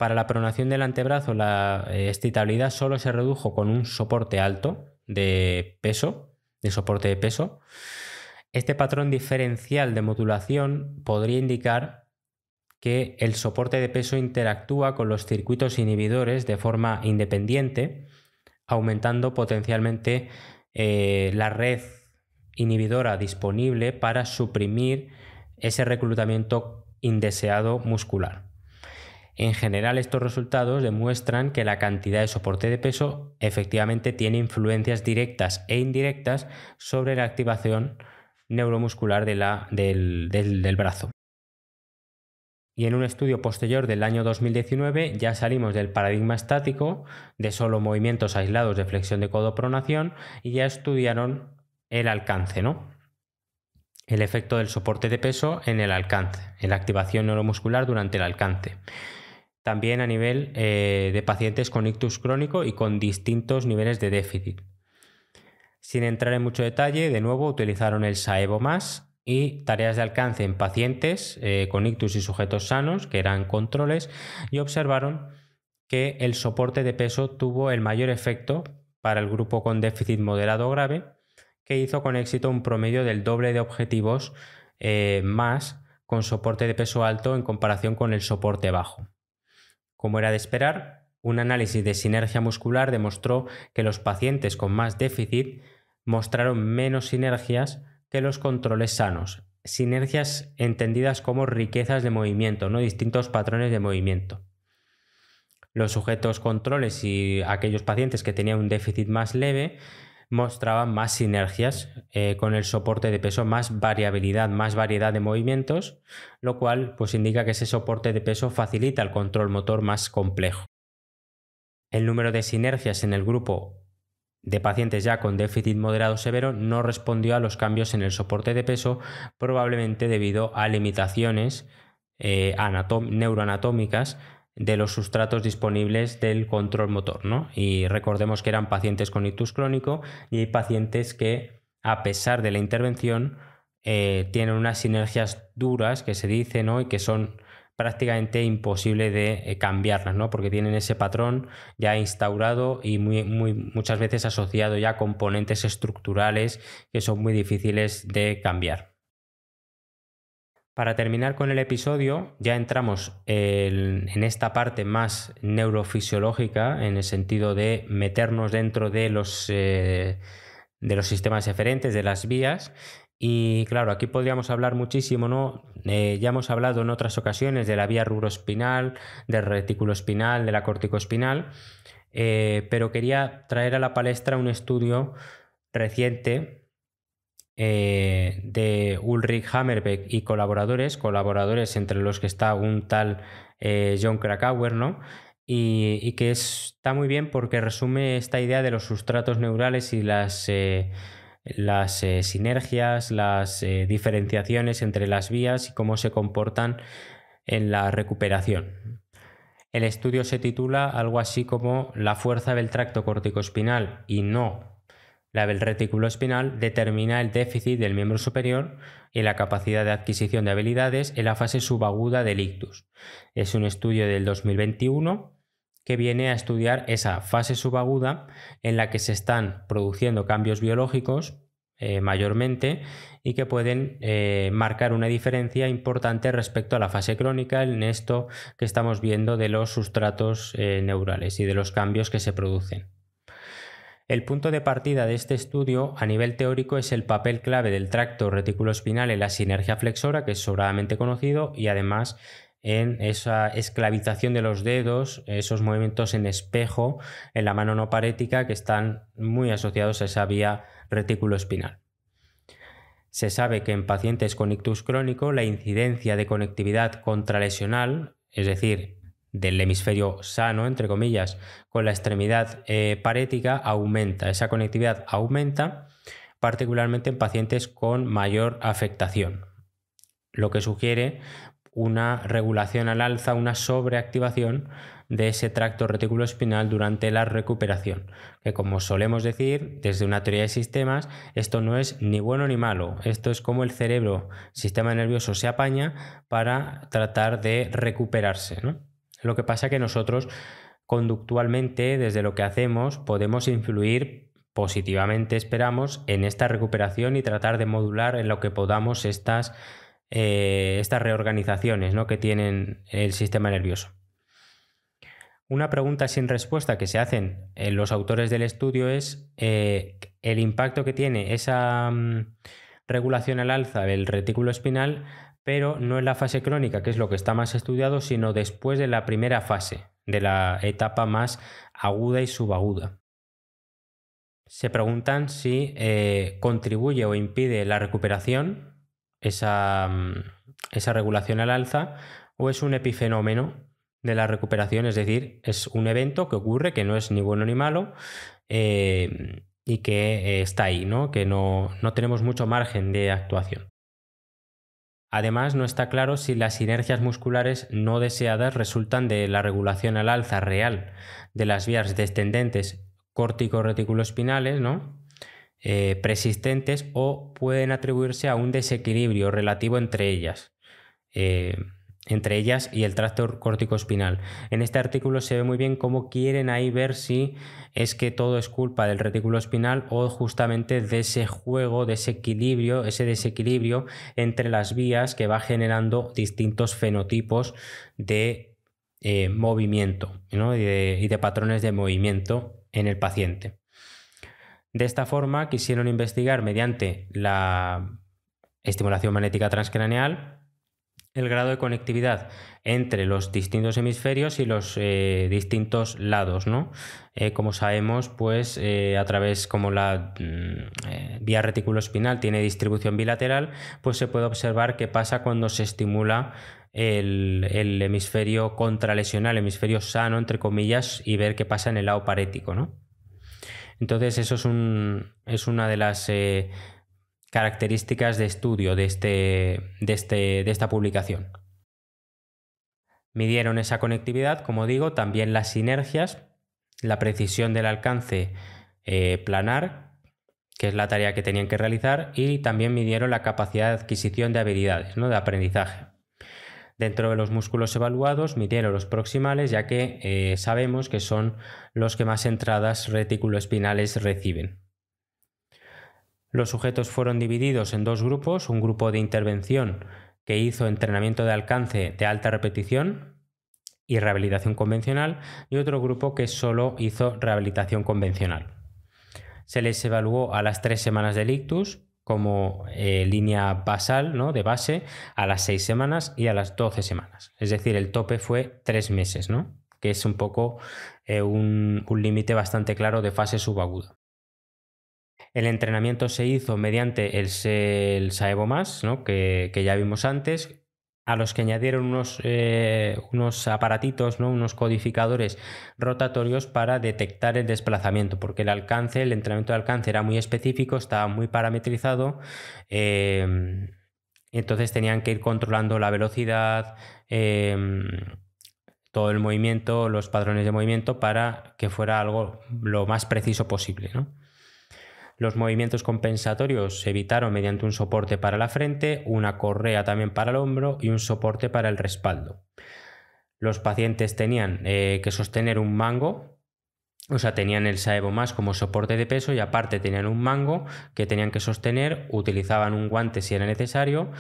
para la pronación del antebrazo, la eh, excitabilidad solo se redujo con un soporte alto de peso, de soporte de peso. Este patrón diferencial de modulación podría indicar que el soporte de peso interactúa con los circuitos inhibidores de forma independiente, aumentando potencialmente eh, la red inhibidora disponible para suprimir ese reclutamiento indeseado muscular. En general, estos resultados demuestran que la cantidad de soporte de peso efectivamente tiene influencias directas e indirectas sobre la activación neuromuscular del, brazo. Y en un estudio posterior del año 2019 ya salimos del paradigma estático de solo movimientos aislados de flexión de codo pronación y ya estudiaron el alcance, ¿no? El efecto del soporte de peso en el alcance, en la activación neuromuscular durante el alcance también a nivel eh, de pacientes con ictus crónico y con distintos niveles de déficit. Sin entrar en mucho detalle, de nuevo utilizaron el SAEBO más y tareas de alcance en pacientes eh, con ictus y sujetos sanos, que eran controles, y observaron que el soporte de peso tuvo el mayor efecto para el grupo con déficit moderado grave, que hizo con éxito un promedio del doble de objetivos eh, más con soporte de peso alto en comparación con el soporte bajo. Como era de esperar, un análisis de sinergia muscular demostró que los pacientes con más déficit mostraron menos sinergias que los controles sanos, sinergias entendidas como riquezas de movimiento, no distintos patrones de movimiento. Los sujetos controles y aquellos pacientes que tenían un déficit más leve mostraba más sinergias eh, con el soporte de peso, más variabilidad, más variedad de movimientos, lo cual pues indica que ese soporte de peso facilita el control motor más complejo. El número de sinergias en el grupo de pacientes ya con déficit moderado severo no respondió a los cambios en el soporte de peso, probablemente debido a limitaciones eh, neuroanatómicas de los sustratos disponibles del control motor. ¿no? Y recordemos que eran pacientes con ictus crónico y hay pacientes que, a pesar de la intervención, eh, tienen unas sinergias duras que se dicen ¿no? y que son prácticamente imposible de eh, cambiarlas, ¿no? Porque tienen ese patrón ya instaurado y muy, muy, muchas veces asociado ya a componentes estructurales que son muy difíciles de cambiar. Para terminar con el episodio, ya entramos en, esta parte más neurofisiológica, en el sentido de meternos dentro de los, eh, de los sistemas eferentes, de las vías. Y claro, aquí podríamos hablar muchísimo, ¿no? Eh, ya hemos hablado en otras ocasiones de la vía ruroespinal, del retículo espinal, de la corticoespinal, eh, pero quería traer a la palestra un estudio reciente eh, de Ulrich Hammerbeck y colaboradores, colaboradores entre los que está un tal eh, John Krakauer, ¿no? Y, que está muy bien porque resume esta idea de los sustratos neurales y las, eh, las sinergias, las diferenciaciones entre las vías y cómo se comportan en la recuperación. El estudio se titula algo así como La fuerza del tracto espinal y no la del retículo espinal determina el déficit del miembro superior y la capacidad de adquisición de habilidades en la fase subaguda del ictus. Es un estudio del 2021 que viene a estudiar esa fase subaguda en la que se están produciendo cambios biológicos eh, mayormente y que pueden eh, marcar una diferencia importante respecto a la fase crónica en esto que estamos viendo de los sustratos eh, neurales y de los cambios que se producen. El punto de partida de este estudio a nivel teórico es el papel clave del tracto retículo-espinal en la sinergia flexora, que es sobradamente conocido, y además en esa esclavización de los dedos, esos movimientos en espejo en la mano no parética que están muy asociados a esa vía retículo-espinal. Se sabe que en pacientes con ictus crónico la incidencia de conectividad contralesional, es decir, del hemisferio sano, entre comillas, con la extremidad eh, parética aumenta. Esa conectividad aumenta particularmente en pacientes con mayor afectación, lo que sugiere una regulación al alza, una sobreactivación de ese tracto retículo espinal durante la recuperación. Que como solemos decir, desde una teoría de sistemas, esto no es ni bueno ni malo. Esto es como el cerebro, sistema nervioso, se apaña para tratar de recuperarse. Lo que pasa es que nosotros conductualmente, desde lo que hacemos, podemos influir positivamente, esperamos, en esta recuperación y tratar de modular en lo que podamos estas, eh, estas reorganizaciones ¿no? que tienen el sistema nervioso. Una pregunta sin respuesta que se hacen eh, los autores del estudio es eh, el impacto que tiene esa mm, regulación al alza del retículo espinal pero no en la fase crónica, que es lo que está más estudiado, sino después de la primera fase, de la etapa más aguda y subaguda. Se preguntan si eh, contribuye o impide la recuperación, mm, esa, regulación al alza, o es un epifenómeno de la recuperación, es decir, es un evento que ocurre que no es ni bueno ni malo eh, y que eh, está ahí, ¿no? que no tenemos mucho margen de actuación. Además, no está claro si las inercias musculares no deseadas resultan de la regulación al alza real de las vías descendentes córtico ¿no? Eh, persistentes o pueden atribuirse a un desequilibrio relativo entre ellas. Eh, entre ellas y el córtico espinal En este artículo se ve muy bien cómo quieren ahí ver si es que todo es culpa del retículo espinal o justamente de ese juego, de ese equilibrio, ese desequilibrio entre las vías que va generando distintos fenotipos de eh, movimiento y, de, y de patrones de movimiento en el paciente. De esta forma quisieron investigar mediante la estimulación magnética transcraneal el grado de conectividad entre los distintos hemisferios y los eh, distintos lados, ¿no? Eh, como sabemos, pues eh, a través como la mm, vía retículo espinal tiene distribución bilateral, pues se puede observar qué pasa cuando se estimula el, hemisferio contralesional, hemisferio sano, entre comillas, y ver qué pasa en el lado parético, ¿no? Entonces, eso es, un, es una de las características de estudio de, este, este, de, esta publicación. Midieron esa conectividad, como digo, también las sinergias, la precisión del alcance eh, planar, que es la tarea que tenían que realizar, y también midieron la capacidad de adquisición de habilidades, ¿no? de aprendizaje. Dentro de los músculos evaluados, midieron los proximales, ya que eh, sabemos que son los que más entradas espinales reciben. Los sujetos fueron divididos en dos grupos, un grupo de intervención que hizo entrenamiento de alcance de alta repetición y rehabilitación convencional y otro grupo que solo hizo rehabilitación convencional. Se les evaluó a las tres semanas del ictus como eh, línea basal, ¿no? De base, a las seis semanas y a las doce semanas. Es decir, el tope fue tres meses, ¿no? Que es un poco eh, un límite bastante claro de fase subaguda. El entrenamiento se hizo mediante el, el Más, ¿no? que, ya vimos antes, a los que añadieron unos, eh, unos aparatitos, ¿no? unos codificadores rotatorios para detectar el desplazamiento, porque el alcance, el entrenamiento de alcance era muy específico, estaba muy parametrizado. Em, entonces tenían que ir controlando la velocidad, em, todo el movimiento, los padrones de movimiento para que fuera algo lo más preciso posible. ¿no? Los movimientos compensatorios se evitaron mediante un soporte para la frente, una correa también para el hombro y un soporte para el respaldo. Los pacientes tenían eh, que sostener un mango, o sea, tenían el saebo más como soporte de peso y aparte tenían un mango que tenían que sostener, utilizaban un guante si era necesario.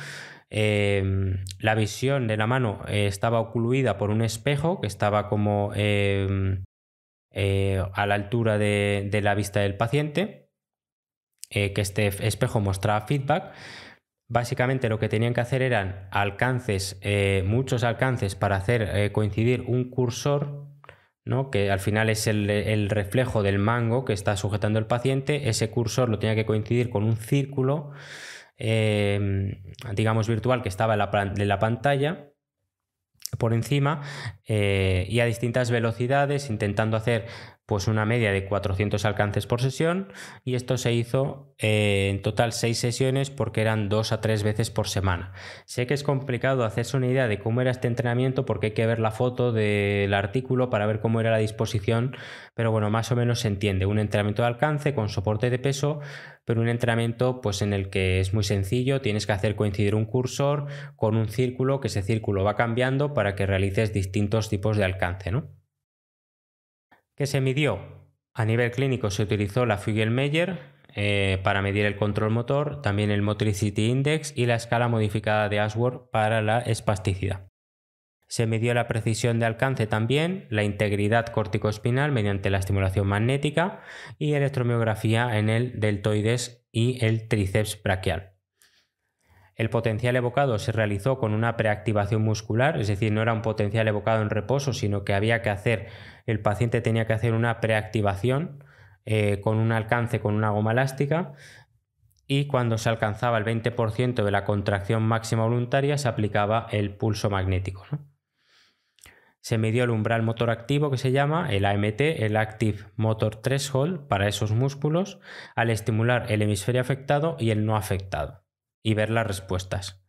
Em, la visión de la mano eh, estaba ocluida por un espejo que estaba como em, eh, a la altura de, la vista del paciente. Eh, que este espejo mostraba feedback, básicamente lo que tenían que hacer eran alcances, eh, muchos alcances para hacer eh, coincidir un cursor, ¿no? que al final es el, reflejo del mango que está sujetando el paciente, ese cursor lo tenía que coincidir con un círculo, em, digamos, virtual que estaba en la pantalla por encima y a distintas velocidades intentando hacer pues una media de 400 alcances por sesión y esto se hizo eh, en total 6 sesiones porque eran dos a tres veces por semana. Sé que es complicado hacerse una idea de cómo era este entrenamiento porque hay que ver la foto del artículo para ver cómo era la disposición, pero bueno, más o menos se entiende. Un entrenamiento de alcance con soporte de peso, pero un entrenamiento pues en el que es muy sencillo, tienes que hacer coincidir un cursor con un círculo, que ese círculo va cambiando para que realices distintos tipos de alcance, ¿no? que se midió. A nivel clínico se utilizó la Fugelmeyer meyer eh, para medir el control motor, también el Motricity Index y la escala modificada de Ashworth para la espasticidad. Se midió la precisión de alcance también, la integridad corticoespinal mediante la estimulación magnética y electromiografía en el deltoides y el tríceps braquial. El potencial evocado se realizó con una preactivación muscular, es decir, no era un potencial evocado en reposo, sino que había que hacer, el paciente tenía que hacer una preactivación eh, con un alcance con una goma elástica y cuando se alcanzaba el 20% de la contracción máxima voluntaria se aplicaba el pulso magnético. Se midió el umbral motor activo que se llama el AMT, el Active Motor Threshold, para esos músculos al estimular el hemisferio afectado y el no afectado y ver las respuestas.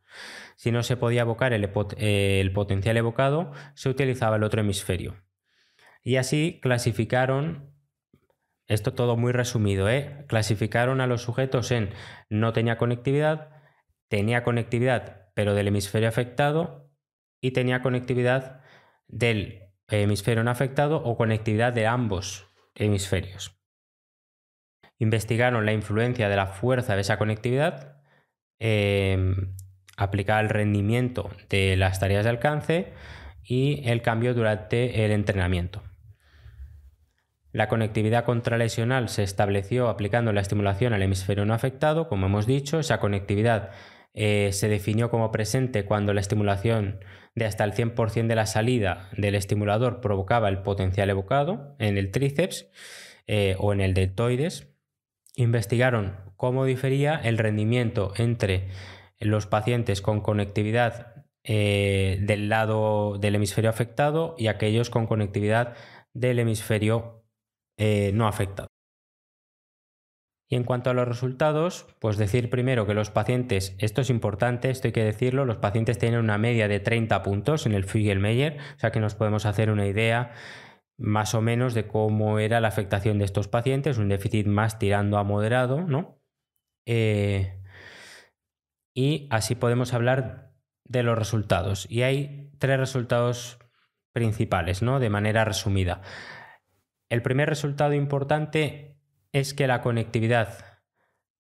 Si no se podía evocar el, potencial evocado, se utilizaba el otro hemisferio. Y así clasificaron, esto todo muy resumido, ¿eh? clasificaron a los sujetos en no tenía conectividad, tenía conectividad pero del hemisferio afectado y tenía conectividad del hemisferio no afectado o conectividad de ambos hemisferios. Investigaron la influencia de la fuerza de esa conectividad Em, aplicar el rendimiento de las tareas de alcance y el cambio durante el entrenamiento. La conectividad contralesional se estableció aplicando la estimulación al hemisferio no afectado, como hemos dicho, esa conectividad eh, se definió como presente cuando la estimulación de hasta el 100% de la salida del estimulador provocaba el potencial evocado en el tríceps eh, o en el deltoides, investigaron cómo difería el rendimiento entre los pacientes con conectividad eh, del lado del hemisferio afectado y aquellos con conectividad del hemisferio eh, no afectado. Y en cuanto a los resultados, pues decir primero que los pacientes, esto es importante, esto hay que decirlo, los pacientes tienen una media de 30 puntos en el Fugelmeyer, o sea que nos podemos hacer una idea más o menos de cómo era la afectación de estos pacientes, un déficit más tirando a moderado, eh, y así podemos hablar de los resultados. Y hay tres resultados principales, ¿no? De manera resumida. El primer resultado importante es que la conectividad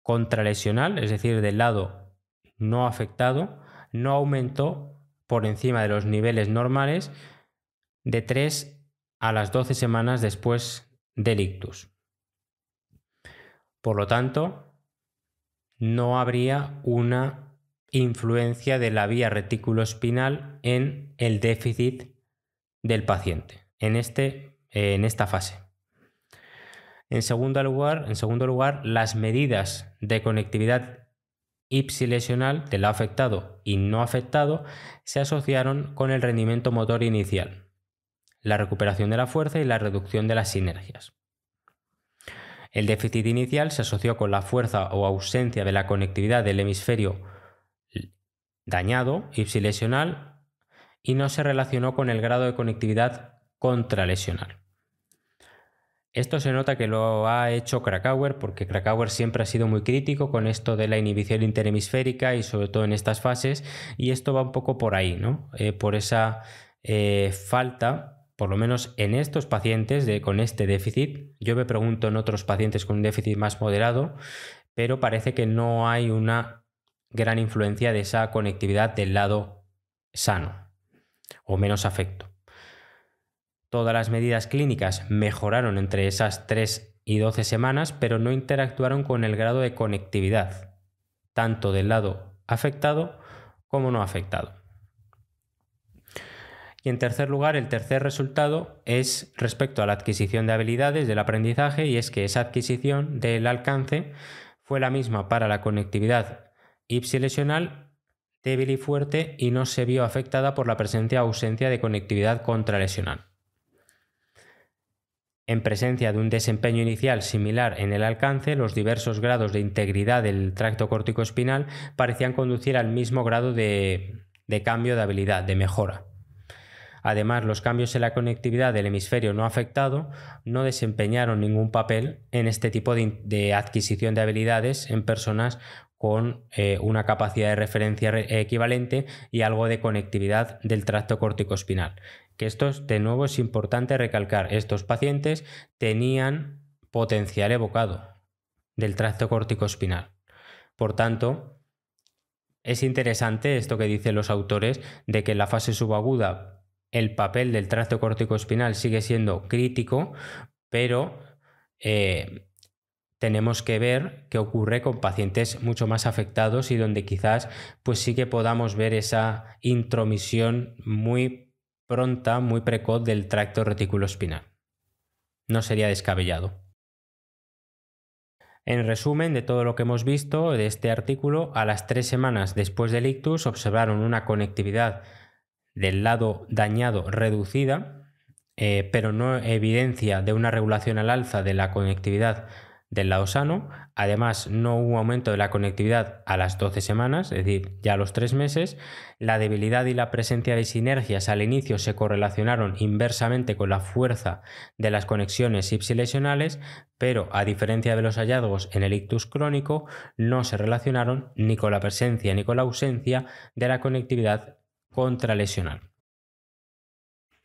contralesional, es decir, del lado no afectado, no aumentó por encima de los niveles normales de 3 a las 12 semanas después del ictus. Por lo tanto, no habría una influencia de la vía retículo-espinal en el déficit del paciente en, este, en esta fase. En segundo, lugar, en segundo lugar, las medidas de conectividad ipsilesional del afectado y no afectado se asociaron con el rendimiento motor inicial, la recuperación de la fuerza y la reducción de las sinergias. El déficit inicial se asoció con la fuerza o ausencia de la conectividad del hemisferio dañado, ipsilesional, y no se relacionó con el grado de conectividad contralesional. Esto se nota que lo ha hecho Krakauer porque Krakauer siempre ha sido muy crítico con esto de la inhibición interhemisférica y sobre todo en estas fases y esto va un poco por ahí, ¿no? Eh, por esa eh, falta por lo menos en estos pacientes con este déficit, yo me pregunto en otros pacientes con un déficit más moderado, pero parece que no hay una gran influencia de esa conectividad del lado sano o menos afecto. Todas las medidas clínicas mejoraron entre esas 3 y 12 semanas, pero no interactuaron con el grado de conectividad, tanto del lado afectado como no afectado. Y en tercer lugar, el tercer resultado es respecto a la adquisición de habilidades del aprendizaje y es que esa adquisición del alcance fue la misma para la conectividad ipsilesional débil y fuerte y no se vio afectada por la presencia o ausencia de conectividad contralesional. En presencia de un desempeño inicial similar en el alcance, los diversos grados de integridad del tracto córtico espinal parecían conducir al mismo grado de, de cambio de habilidad, de mejora. Además, los cambios en la conectividad del hemisferio no afectado no desempeñaron ningún papel en este tipo de, adquisición de habilidades en personas con eh, una capacidad de referencia equivalente y algo de conectividad del tracto corticoespinal. Que esto, de nuevo, es importante recalcar. Estos pacientes tenían potencial evocado del tracto espinal. Por tanto, es interesante esto que dicen los autores de que en la fase subaguda el papel del tracto espinal sigue siendo crítico, pero eh, tenemos que ver qué ocurre con pacientes mucho más afectados y donde quizás pues sí que podamos ver esa intromisión muy pronta, muy precoz del tracto espinal. No sería descabellado. En resumen de todo lo que hemos visto de este artículo, a las tres semanas después del ictus observaron una conectividad del lado dañado reducida, eh, pero no evidencia de una regulación al alza de la conectividad del lado sano. Además, no hubo aumento de la conectividad a las 12 semanas, es decir, ya a los 3 meses. La debilidad y la presencia de sinergias al inicio se correlacionaron inversamente con la fuerza de las conexiones ipsilesionales, pero a diferencia de los hallazgos en el ictus crónico, no se relacionaron ni con la presencia ni con la ausencia de la conectividad contralesional.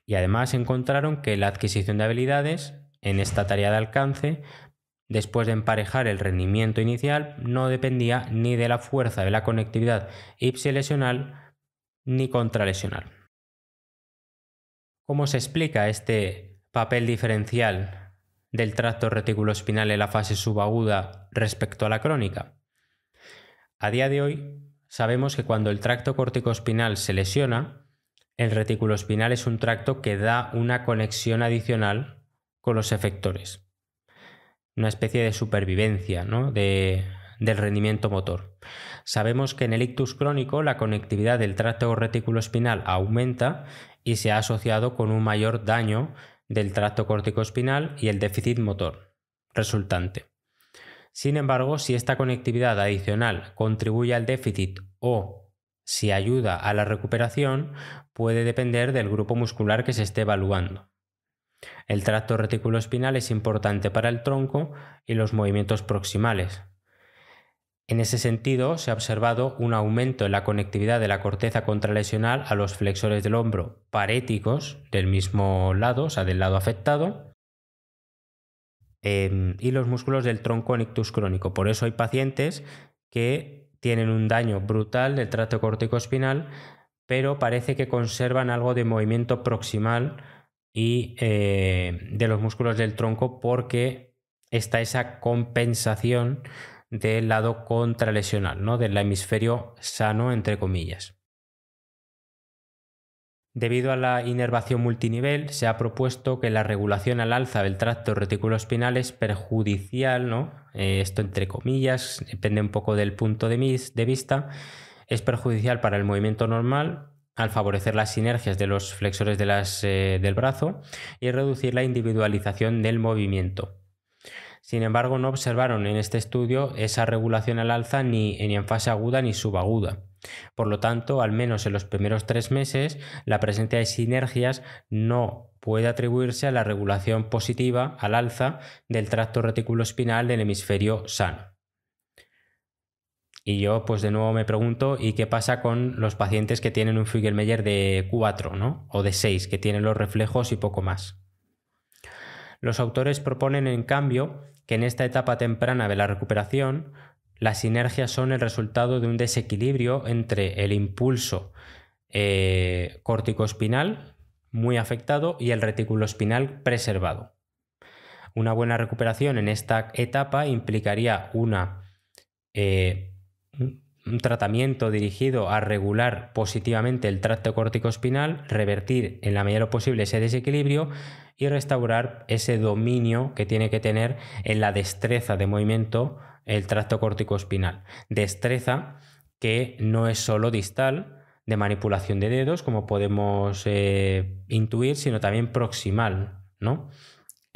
Y además encontraron que la adquisición de habilidades en esta tarea de alcance, después de emparejar el rendimiento inicial, no dependía ni de la fuerza de la conectividad ipsilesional ni contralesional. ¿Cómo se explica este papel diferencial del tracto reticulospinal en la fase subaguda respecto a la crónica? A día de hoy sabemos que cuando el tracto córtico-espinal se lesiona, el retículo espinal es un tracto que da una conexión adicional con los efectores. Una especie de supervivencia ¿no? de, del rendimiento motor. Sabemos que en el ictus crónico la conectividad del tracto retículo espinal aumenta y se ha asociado con un mayor daño del tracto córtico-espinal y el déficit motor resultante. Sin embargo, si esta conectividad adicional contribuye al déficit o si ayuda a la recuperación, puede depender del grupo muscular que se esté evaluando. El tracto espinal es importante para el tronco y los movimientos proximales. En ese sentido, se ha observado un aumento en la conectividad de la corteza contralesional a los flexores del hombro paréticos del mismo lado, o sea, del lado afectado, Em, y los músculos del tronco en ictus crónico. Por eso hay pacientes que tienen un daño brutal del trato espinal, pero parece que conservan algo de movimiento proximal y eh, de los músculos del tronco porque está esa compensación del lado contralesional, ¿no? del hemisferio sano, entre comillas. Debido a la inervación multinivel, se ha propuesto que la regulación al alza del tracto reticuloespinal es perjudicial, ¿no? Eh, esto entre comillas, depende un poco del punto de, mis, de vista, es perjudicial para el movimiento normal al favorecer las sinergias de los flexores eh, del brazo y reducir la individualización del movimiento. Sin embargo, no observaron en este estudio esa regulación al alza ni en fase aguda ni subaguda. Por lo tanto, al menos en los primeros tres meses, la presencia de sinergias no puede atribuirse a la regulación positiva al alza del tracto retículo espinal del hemisferio sano. Y yo, pues de nuevo me pregunto, ¿y qué pasa con los pacientes que tienen un Fugelmeyer de 4 o de 6, que tienen los reflejos y poco más? Los autores proponen, en cambio, que en esta etapa temprana de la recuperación las sinergias son el resultado de un desequilibrio entre el impulso eh, córtico-espinal muy afectado y el retículo espinal preservado. Una buena recuperación en esta etapa implicaría una eh, un tratamiento dirigido a regular positivamente el tracto córtico espinal, revertir en la medida de lo posible ese desequilibrio y restaurar ese dominio que tiene que tener en la destreza de movimiento el tracto espinal. Destreza que no es solo distal de manipulación de dedos, como podemos eh, intuir, sino también proximal, ¿no?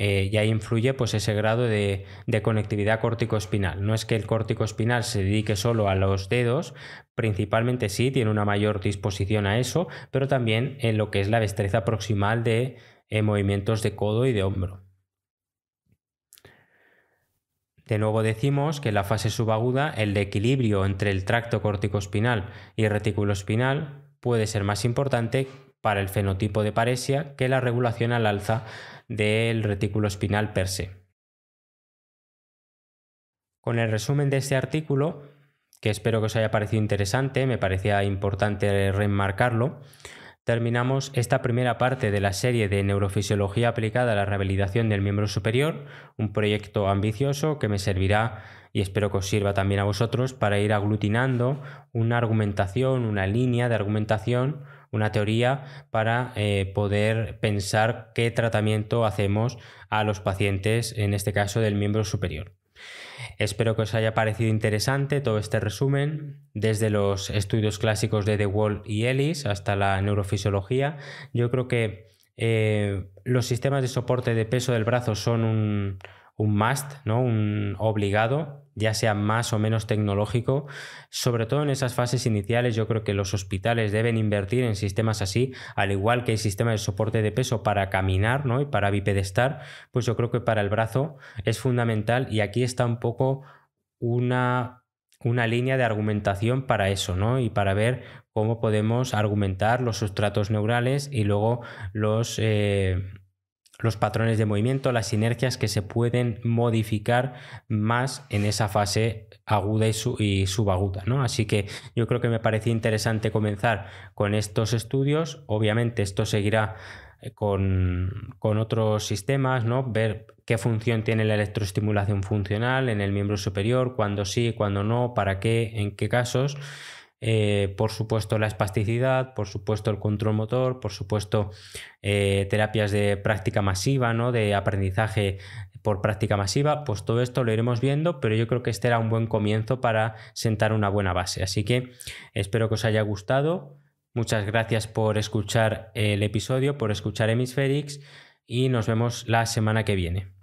Eh, ya influye pues ese grado de, conectividad córtico-espinal. No es que el córtico-espinal se dedique solo a los dedos, principalmente sí, tiene una mayor disposición a eso, pero también en lo que es la destreza proximal de eh, movimientos de codo y de hombro. De nuevo decimos que en la fase subaguda el de equilibrio entre el tracto córtico-espinal y el retículo espinal puede ser más importante para el fenotipo de paresia que la regulación al alza del retículo espinal per se. Con el resumen de este artículo, que espero que os haya parecido interesante, me parecía importante remarcarlo, terminamos esta primera parte de la serie de neurofisiología aplicada a la rehabilitación del miembro superior, un proyecto ambicioso que me servirá y espero que os sirva también a vosotros para ir aglutinando una argumentación, una línea de argumentación una teoría para eh, poder pensar qué tratamiento hacemos a los pacientes, en este caso del miembro superior. Espero que os haya parecido interesante todo este resumen, desde los estudios clásicos de DeWall y Ellis hasta la neurofisiología. Yo creo que eh, los sistemas de soporte de peso del brazo son un, un must, ¿no? un obligado, ya sea más o menos tecnológico. Sobre todo en esas fases iniciales, yo creo que los hospitales deben invertir en sistemas así, al igual que el sistema de soporte de peso para caminar ¿no? y para bipedestar, pues yo creo que para el brazo es fundamental y aquí está un poco una, una línea de argumentación para eso, ¿no? Y para ver cómo podemos argumentar los sustratos neurales y luego los... Eh, los patrones de movimiento, las sinergias que se pueden modificar más en esa fase aguda y, subaguda. ¿no? Así que yo creo que me pareció interesante comenzar con estos estudios. Obviamente esto seguirá eh, con, otros sistemas, ¿no? ver qué función tiene la electroestimulación funcional en el miembro superior, cuándo sí, cuándo no, para qué, en qué casos. Eh, por supuesto la espasticidad, por supuesto el control motor, por supuesto eh, terapias de práctica masiva, ¿no? de aprendizaje por práctica masiva, pues todo esto lo iremos viendo, pero yo creo que este era un buen comienzo para sentar una buena base. Así que espero que os haya gustado. Muchas gracias por escuchar el episodio, por escuchar Hemisférix y nos vemos la semana que viene.